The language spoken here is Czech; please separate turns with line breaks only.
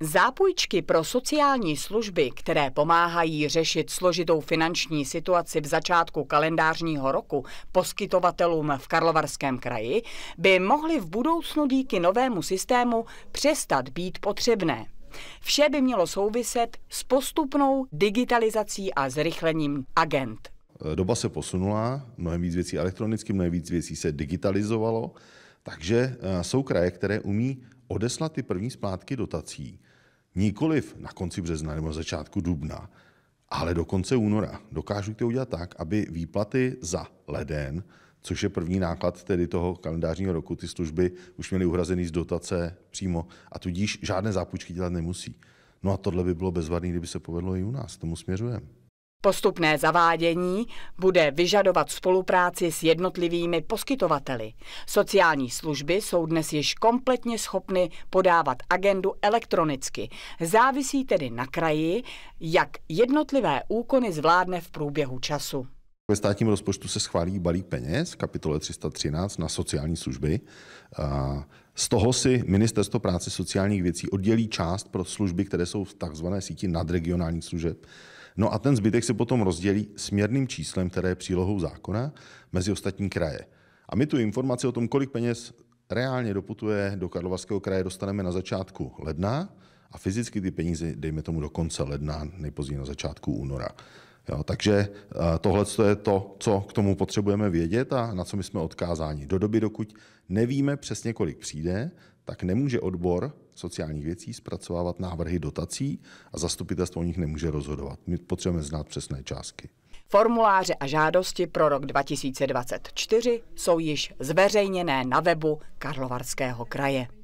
Zápůjčky pro sociální služby, které pomáhají řešit složitou finanční situaci v začátku kalendářního roku poskytovatelům v Karlovarském kraji, by mohly v budoucnu díky novému systému přestat být potřebné. Vše by mělo souviset s postupnou digitalizací a zrychlením agent.
E, doba se posunula, mnohem víc věcí elektronicky, mnohem víc věcí se digitalizovalo, takže e, jsou kraje, které umí odeslat ty první splátky dotací nikoliv na konci března nebo začátku dubna, ale do konce února. Dokážu to udělat tak, aby výplaty za leden, což je první náklad tedy toho kalendářního roku, ty služby už měly uhrazený z dotace přímo a tudíž žádné zápůjčky dělat nemusí. No a tohle by bylo bezvadné, kdyby se povedlo i u nás. Tomu směřujeme.
Postupné zavádění bude vyžadovat spolupráci s jednotlivými poskytovateli. Sociální služby jsou dnes již kompletně schopny podávat agendu elektronicky. Závisí tedy na kraji, jak jednotlivé úkony zvládne v průběhu času.
Ve státním rozpočtu se schválí balík peněz, kapitole 313, na sociální služby. Z toho si Ministerstvo práce sociálních věcí oddělí část pro služby, které jsou v takzvané síti nadregionálních služeb No a ten zbytek se potom rozdělí směrným číslem, které je přílohou zákona, mezi ostatní kraje. A my tu informaci o tom, kolik peněz reálně doputuje do Karlovarského kraje, dostaneme na začátku ledna a fyzicky ty peníze, dejme tomu, do konce ledna, nejpozději na začátku února. Jo, takže eh, tohle je to, co k tomu potřebujeme vědět a na co my jsme odkázáni. Do doby, dokud nevíme přesně, kolik přijde, tak nemůže odbor sociálních věcí zpracovávat návrhy dotací a zastupitelstvo o nich nemůže rozhodovat. My potřebujeme znát přesné částky.
Formuláře a žádosti pro rok 2024 jsou již zveřejněné na webu Karlovarského kraje.